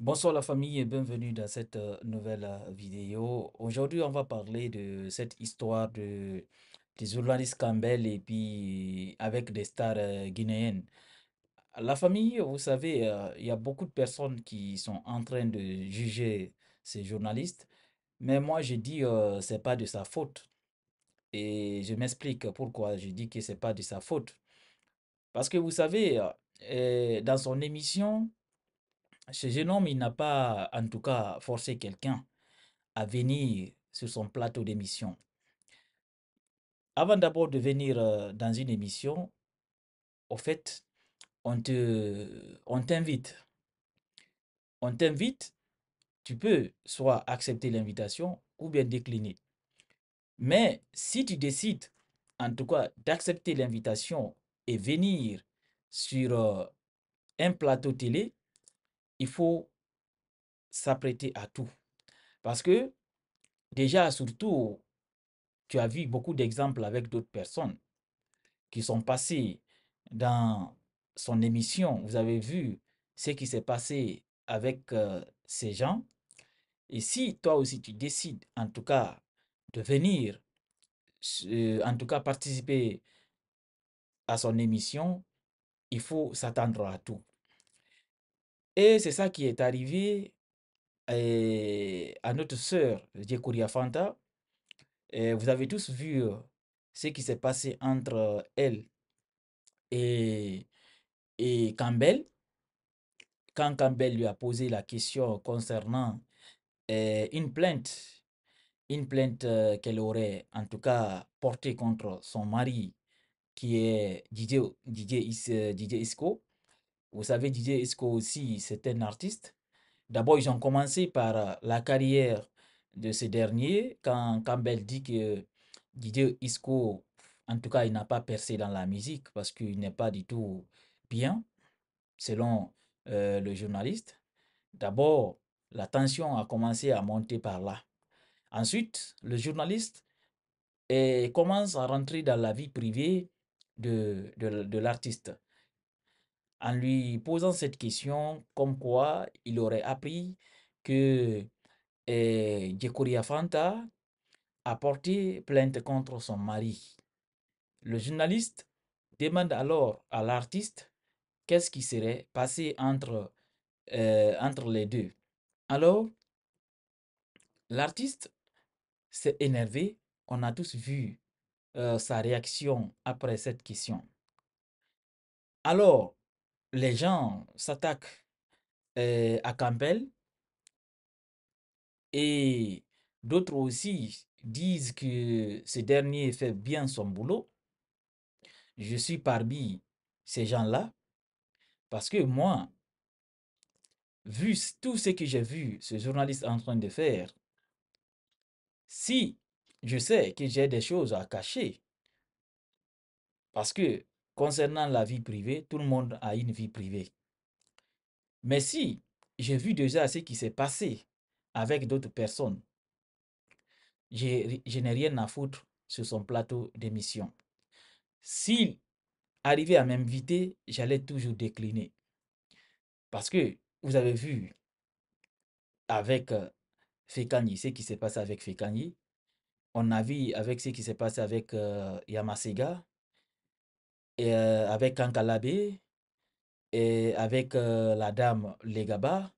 Bonsoir la famille et bienvenue dans cette euh, nouvelle euh, vidéo. Aujourd'hui, on va parler de cette histoire de, journalistes Campbell et puis avec des stars euh, guinéennes. La famille, vous savez, il y a beaucoup de personnes qui sont en train de juger ces journalistes, mais moi je dis que n'est pas de sa faute. Et je m'explique pourquoi je dis que ce n'est pas de sa faute. Parce que vous savez, dans son émission, ce jeune homme, il n'a pas, en tout cas, forcé quelqu'un à venir sur son plateau d'émission. Avant d'abord de venir euh, dans une émission, au fait, on te, on t'invite. On t'invite, tu peux soit accepter l'invitation ou bien décliner. Mais si tu décides, en tout cas, d'accepter l'invitation et venir sur euh, un plateau télé, il faut s'apprêter à tout. Parce que déjà, surtout, tu as vu beaucoup d'exemples avec d'autres personnes qui sont passées dans son émission. Vous avez vu ce qui s'est passé avec euh, ces gens. Et si toi aussi tu décides, en tout cas, de venir, euh, en tout cas participer à son émission, il faut s'attendre à tout. Et c'est ça qui est arrivé à notre sœur Djekouria Fanta. vous avez tous vu euh, ce qui s'est passé entre elle et, et Campbell. Quand Campbell lui a posé la question concernant une plainte, une plainte euh, qu'elle aurait en tout cas portée contre son mari qui est Didier, Didier Isco, vous savez, Didier Isco aussi, c'est un artiste. D'abord, ils ont commencé par euh, la carrière de ce dernier. Quand Campbell dit que Didier Isco, en tout cas, il n'a pas percé dans la musique parce qu'il n'est pas du tout bien, selon euh, le journaliste. D'abord, la tension a commencé à monter par là. Ensuite, le journaliste commence à rentrer dans la vie privée de, de l'artiste en lui posant cette question, comme quoi il aurait appris que Djekouria eh, Fanta a porté plainte contre son mari. Le journaliste demande alors à l'artiste qu'est-ce qui serait passé entre, euh, entre les deux. Alors, l'artiste s'est énervé. On a tous vu euh, sa réaction après cette question. Alors, les gens s'attaquent à Campbell et d'autres aussi disent que ce dernier fait bien son boulot. Je suis parmi ces gens-là parce que moi, vu tout ce que j'ai vu ce journaliste en train de faire, si je sais que j'ai des choses à cacher, parce que Concernant la vie privée, tout le monde a une vie privée. Mais si j'ai vu déjà ce qui s'est passé avec d'autres personnes, je, n'ai rien à foutre sur son plateau d'émission. S'il arrivait à m'inviter, j'allais toujours décliner. Parce que vous avez vu avec euh, Fekani, ce qui s'est passé avec Fekani, on a vu avec ce qui s'est passé avec euh, Yamasega, avec Kankalabé et avec la dame Legaba,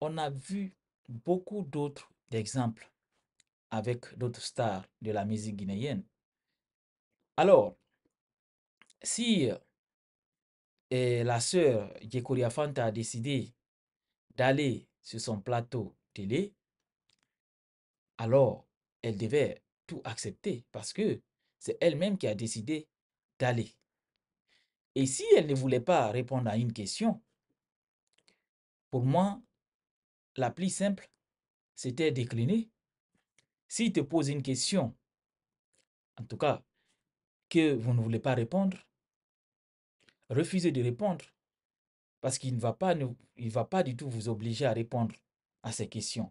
on a vu beaucoup d'autres exemples avec d'autres stars de la musique guinéenne. Alors, si euh, la sœur Yekuria Fanta a décidé d'aller sur son plateau télé, alors elle devait tout accepter parce que c'est elle-même qui a décidé d'aller. Et si elle ne voulait pas répondre à une question, pour moi, la plus simple, c'était décliner. S'il te pose une question, en tout cas, que vous ne voulez pas répondre, refusez de répondre parce qu'il ne va pas, il va pas du tout vous obliger à répondre à ces questions.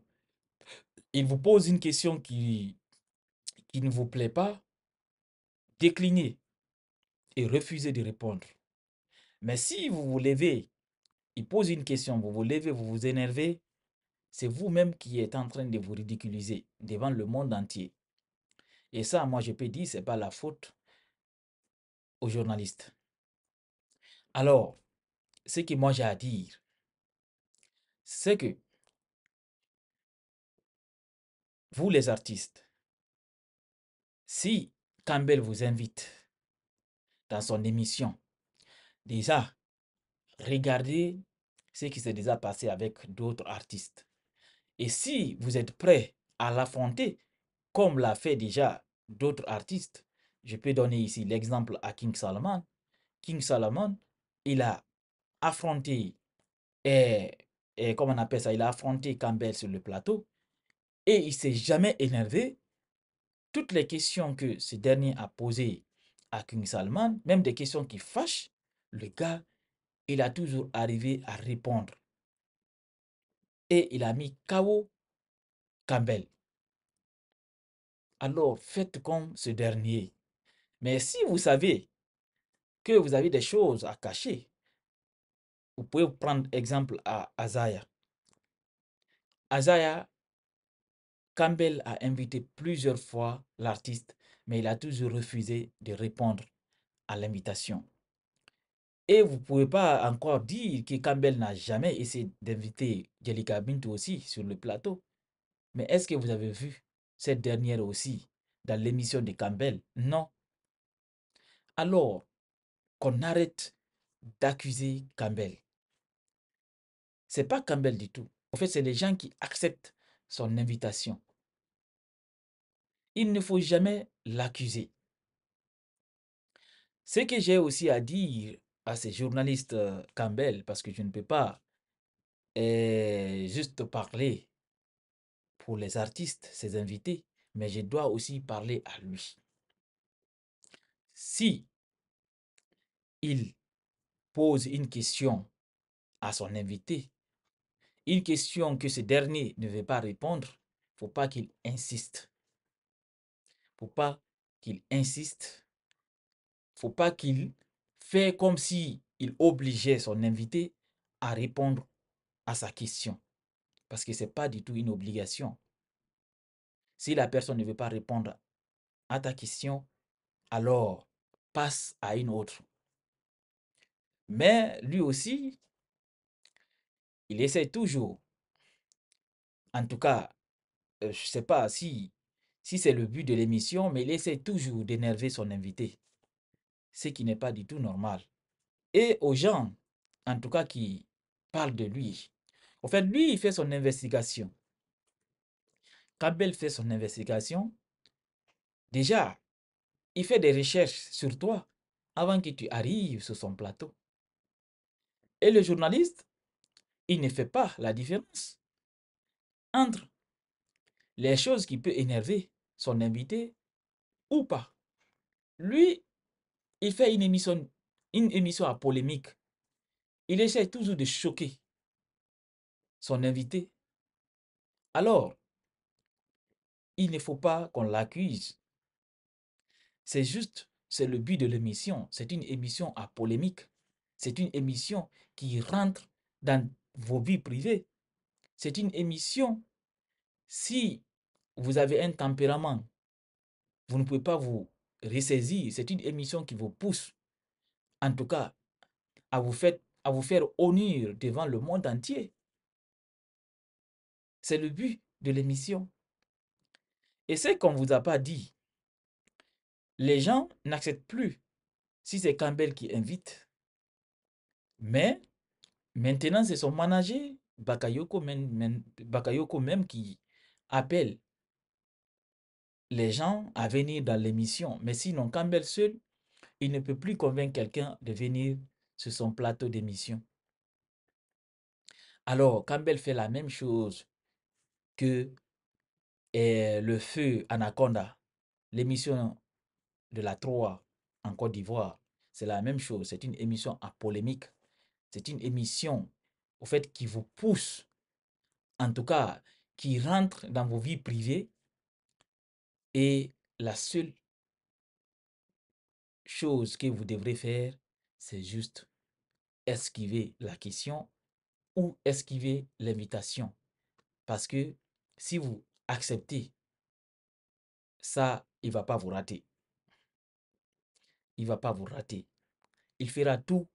Il vous pose une question qui, qui ne vous plaît pas, déclinez et refusez de répondre. Mais si vous vous levez, il pose une question, vous vous levez, vous vous énervez, c'est vous-même qui êtes en train de vous ridiculiser devant le monde entier. Et ça, moi, je peux dire, ce n'est pas la faute aux journalistes. Alors, ce que moi j'ai à dire, c'est que vous les artistes, si Campbell vous invite dans son émission. Déjà, regardez ce qui s'est déjà passé avec d'autres artistes. Et si vous êtes prêt à l'affronter, comme l'a fait déjà d'autres artistes, je peux donner ici l'exemple à King Salomon. King Salomon, il a affronté, et, eh, et eh, comment on appelle ça, il a affronté Campbell sur le plateau et il s'est jamais énervé. Toutes les questions que ce dernier a posées à King Salman, même des questions qui fâchent, le gars, il a toujours arrivé à répondre. Et il a mis KO Campbell. Alors faites comme ce dernier. Mais si vous savez que vous avez des choses à cacher, vous pouvez prendre exemple à Azaya. Azaya, Campbell a invité plusieurs fois l'artiste mais il a toujours refusé de répondre à l'invitation. Et vous ne pouvez pas encore dire que Campbell n'a jamais essayé d'inviter Jelika Bintou aussi sur le plateau. Mais est-ce que vous avez vu cette dernière aussi dans l'émission de Campbell Non. Alors, qu'on arrête d'accuser Campbell. C'est pas Campbell du tout. En fait, c'est les gens qui acceptent son invitation. Il ne faut jamais l'accuser. Ce que j'ai aussi à dire à ces journalistes euh, Campbell, parce que je ne peux pas euh, juste parler pour les artistes, ses invités, mais je dois aussi parler à lui. Si il pose une question à son invité, une question que ce dernier ne veut pas répondre, faut pas qu'il insiste faut pas qu'il insiste, faut pas qu'il fait comme si il obligeait son invité à répondre à sa question. Parce que ce n'est pas du tout une obligation. Si la personne ne veut pas répondre à ta question, alors passe à une autre. Mais lui aussi, il essaie toujours. En tout cas, euh, je sais pas si si c'est le but de l'émission, mais il essaie toujours d'énerver son invité, ce qui n'est pas du tout normal. Et aux gens, en tout cas, qui parlent de lui. En fait, lui, il fait son investigation. Kabel fait son investigation. Déjà, il fait des recherches sur toi avant que tu arrives sur son plateau. Et le journaliste, il ne fait pas la différence entre les choses qui peuvent énerver son invité ou pas. Lui, il fait une émission, une émission à polémique. Il essaie toujours de choquer son invité. Alors, il ne faut pas qu'on l'accuse. C'est juste, c'est le but de l'émission. C'est une émission à polémique. C'est une émission qui rentre dans vos vies privées. C'est une émission, si vous avez un tempérament, vous ne pouvez pas vous ressaisir. C'est une émission qui vous pousse, en tout cas, à vous, faire, à devant le monde entier. C'est le but de l'émission. Et ce qu'on ne vous a pas dit, les gens n'acceptent plus si c'est Campbell qui invite. Mais maintenant, c'est son manager, Bakayoko même qui appelle les gens à venir dans l'émission. Mais sinon, Campbell seul, il ne peut plus convaincre quelqu'un de venir sur son plateau d'émission. Alors, Campbell fait la même chose que eh, le feu Anaconda, l'émission de la Troie en Côte d'Ivoire. C'est la même chose. C'est une émission à polémique. C'est une émission, au fait, qui vous pousse, en tout cas, qui rentre dans vos vies privées et la seule chose que vous devrez faire, c'est juste esquiver la question ou esquiver l'invitation. Parce que si vous acceptez, ça, il va pas vous rater. Il ne va pas vous rater. Il fera tout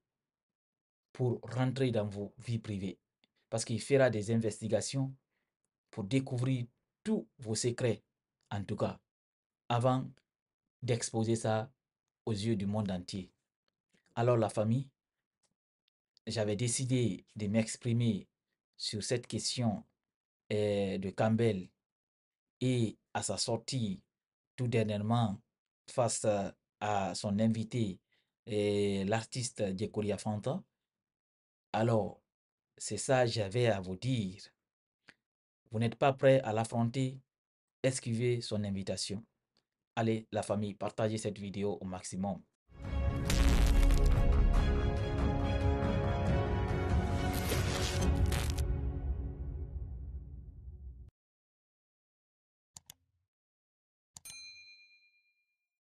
pour rentrer dans vos vies privées. Parce qu'il fera des investigations pour découvrir tous vos secrets, en tout cas avant d'exposer ça aux yeux du monde entier. Alors la famille, j'avais décidé de m'exprimer sur cette question eh, de Campbell et à sa sortie tout dernièrement face à son invité, eh, l'artiste Djekoria Fanta. Alors, c'est ça j'avais à vous dire. Vous n'êtes pas prêt à l'affronter, esquivez son invitation. Allez la famille, partagez cette vidéo au maximum.